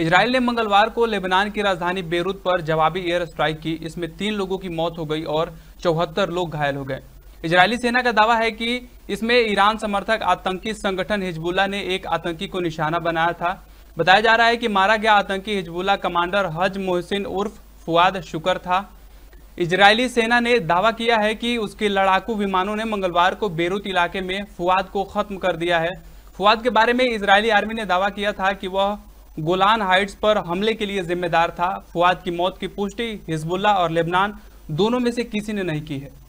Israel ने मंगलवार को लेबनान की राजधानी बेरूत पर जवाबी एयर स्ट्राइक की इसमें तीन लोगों की मौत हो गई और चौहत्तर लोग घायल हो गए इजरायली सेना का दावा है कि इसमें ईरान समर्थक आतंकी संगठन हिजबुल्ला ने एक आतंकी को निशाना बनाया था बताया जा रहा है कि मारा गया आतंकी हिजबुल्ला कमांडर हज मोहसिन उर्फ फुआद शुकर था इजरायली सेना ने दावा किया है कि उसके लड़ाकू विमानों ने मंगलवार को बेरूत इलाके में फुआद को खत्म कर दिया है फुआद के बारे में इजरायली आर्मी ने दावा किया था कि वह गोलान हाइट्स पर हमले के लिए जिम्मेदार था फुआद की मौत की पुष्टि हिजबुल्ला और लेबनान दोनों में से किसी ने नहीं की है